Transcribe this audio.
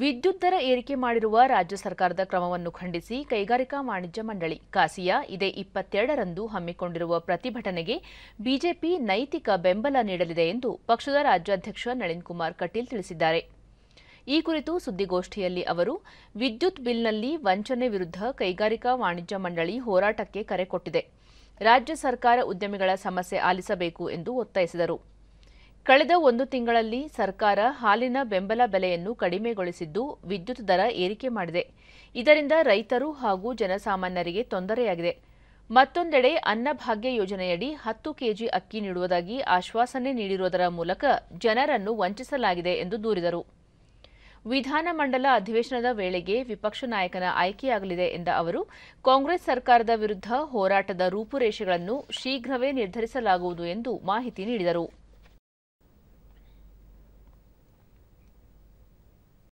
ವಿದ್ಯುತ್ ದರ ಏರಿಕೆ ಮಾಡಿರುವ ರಾಜ್ಯ ಸರ್ಕಾರದ ಕ್ರಮವನ್ನು ಖಂಡಿಸಿ ಕೈಗಾರಿಕಾ ವಾಣಿಜ್ಯ ಮಂಡಳಿ ಕಾಸಿಯಾ ಇದೇ ಇಪ್ಪತ್ತೆರಡರಂದು ಹಮ್ಮಿಕೊಂಡಿರುವ ಪ್ರತಿಭಟನೆಗೆ ಬಿಜೆಪಿ ನೈತಿಕ ಬೆಂಬಲ ನೀಡಲಿದೆ ಎಂದು ಪಕ್ಷದ ರಾಜ್ಯಾಧ್ಯಕ್ಷ ನಳಿನ್ ಕುಮಾರ್ ಕಟೀಲ್ ತಿಳಿಸಿದ್ದಾರೆ ಈ ಕುರಿತು ಸುದ್ದಿಗೋಷ್ಠಿಯಲ್ಲಿ ಅವರು ವಿದ್ಯುತ್ ಬಿಲ್ನಲ್ಲಿ ವಂಚನೆ ವಿರುದ್ಧ ಕೈಗಾರಿಕಾ ವಾಣಿಜ್ಯ ಮಂಡಳಿ ಹೋರಾಟಕ್ಕೆ ಕರೆ ಕೊಟ್ಟಿದೆ ರಾಜ್ಯ ಸರ್ಕಾರ ಉದ್ಯಮಿಗಳ ಸಮಸ್ಯೆ ಆಲಿಸಬೇಕು ಎಂದು ಒತ್ತಾಯಿಸಿದರು ಕಳೆದ ಒಂದು ತಿಂಗಳಲ್ಲಿ ಸರ್ಕಾರ ಹಾಲಿನ ಬೆಂಬಲ ಬೆಲೆಯನ್ನು ಕಡಿಮೆಗೊಳಿಸಿದ್ದು ವಿದ್ಯುತ್ ದರ ಏರಿಕೆ ಮಾಡಿದೆ ಇದರಿಂದ ರೈತರು ಹಾಗೂ ಜನಸಾಮಾನ್ಯರಿಗೆ ತೊಂದರೆಯಾಗಿದೆ ಮತ್ತೊಂದೆಡೆ ಅನ್ನಭಾಗ್ಯ ಯೋಜನೆಯಡಿ ಹತ್ತು ಕೆಜಿ ಅಕ್ಕಿ ನೀಡುವುದಾಗಿ ಆಶ್ವಾಸನೆ ನೀಡಿರುವುದರ ಮೂಲಕ ಜನರನ್ನು ವಂಚಿಸಲಾಗಿದೆ ಎಂದು ದೂರಿದರು ವಿಧಾನಮಂಡಲ ಅಧಿವೇಶನದ ವೇಳೆಗೆ ವಿಪಕ್ಷ ನಾಯಕನ ಆಯ್ಕೆಯಾಗಲಿದೆ ಎಂದ ಅವರು ಕಾಂಗ್ರೆಸ್ ಸರ್ಕಾರದ ವಿರುದ್ಧ ಹೋರಾಟದ ರೂಪುರೇಷೆಗಳನ್ನು ಶೀಘ್ರವೇ ನಿರ್ಧರಿಸಲಾಗುವುದು ಎಂದು ಮಾಹಿತಿ ನೀಡಿದರು